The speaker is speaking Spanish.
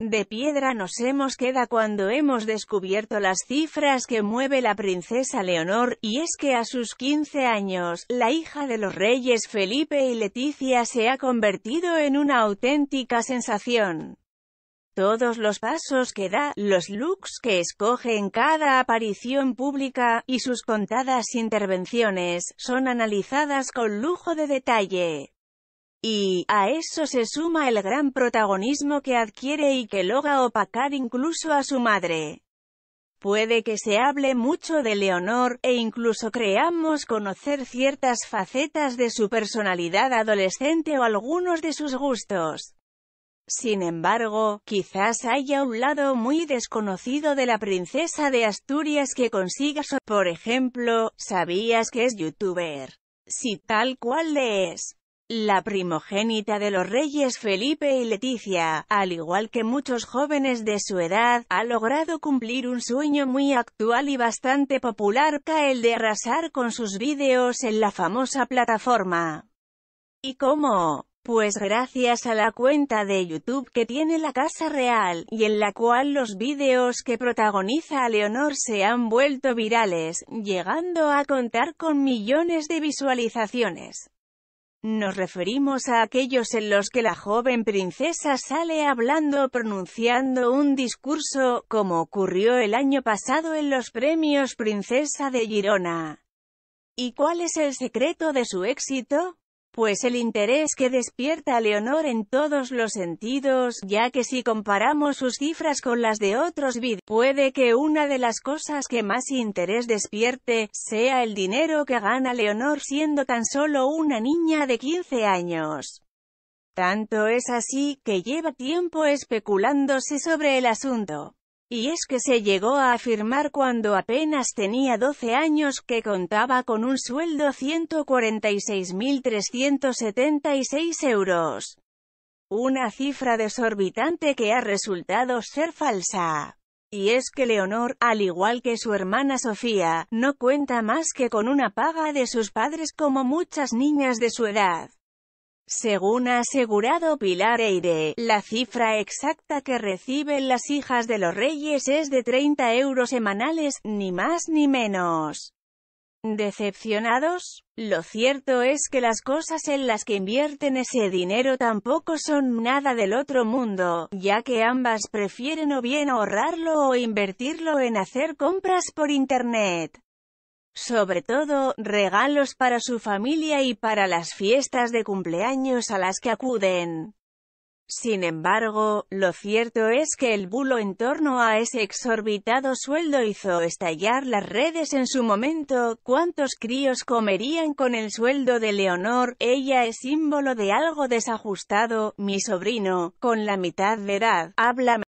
de piedra nos hemos queda cuando hemos descubierto las cifras que mueve la princesa Leonor, y es que a sus 15 años, la hija de los reyes Felipe y Leticia se ha convertido en una auténtica sensación. Todos los pasos que da, los looks que escoge en cada aparición pública, y sus contadas intervenciones, son analizadas con lujo de detalle. Y, a eso se suma el gran protagonismo que adquiere y que logra opacar incluso a su madre. Puede que se hable mucho de Leonor, e incluso creamos conocer ciertas facetas de su personalidad adolescente o algunos de sus gustos. Sin embargo, quizás haya un lado muy desconocido de la princesa de Asturias que consiga Por ejemplo, ¿sabías que es youtuber? Si tal cual le es la primogénita de los reyes Felipe y Leticia, al igual que muchos jóvenes de su edad, ha logrado cumplir un sueño muy actual y bastante popular, que el de arrasar con sus vídeos en la famosa plataforma. ¿Y cómo? Pues gracias a la cuenta de YouTube que tiene la Casa Real, y en la cual los vídeos que protagoniza a Leonor se han vuelto virales, llegando a contar con millones de visualizaciones. Nos referimos a aquellos en los que la joven princesa sale hablando o pronunciando un discurso, como ocurrió el año pasado en los premios Princesa de Girona. ¿Y cuál es el secreto de su éxito? pues el interés que despierta a Leonor en todos los sentidos, ya que si comparamos sus cifras con las de otros vídeos, puede que una de las cosas que más interés despierte, sea el dinero que gana Leonor siendo tan solo una niña de 15 años. Tanto es así, que lleva tiempo especulándose sobre el asunto. Y es que se llegó a afirmar cuando apenas tenía 12 años que contaba con un sueldo 146.376 euros. Una cifra desorbitante que ha resultado ser falsa. Y es que Leonor, al igual que su hermana Sofía, no cuenta más que con una paga de sus padres como muchas niñas de su edad. Según ha asegurado Pilar Eire, la cifra exacta que reciben las hijas de los reyes es de 30 euros semanales, ni más ni menos. ¿Decepcionados? Lo cierto es que las cosas en las que invierten ese dinero tampoco son nada del otro mundo, ya que ambas prefieren o bien ahorrarlo o invertirlo en hacer compras por internet sobre todo, regalos para su familia y para las fiestas de cumpleaños a las que acuden. Sin embargo, lo cierto es que el bulo en torno a ese exorbitado sueldo hizo estallar las redes en su momento, ¿cuántos críos comerían con el sueldo de Leonor? Ella es símbolo de algo desajustado, mi sobrino, con la mitad de edad, háblame.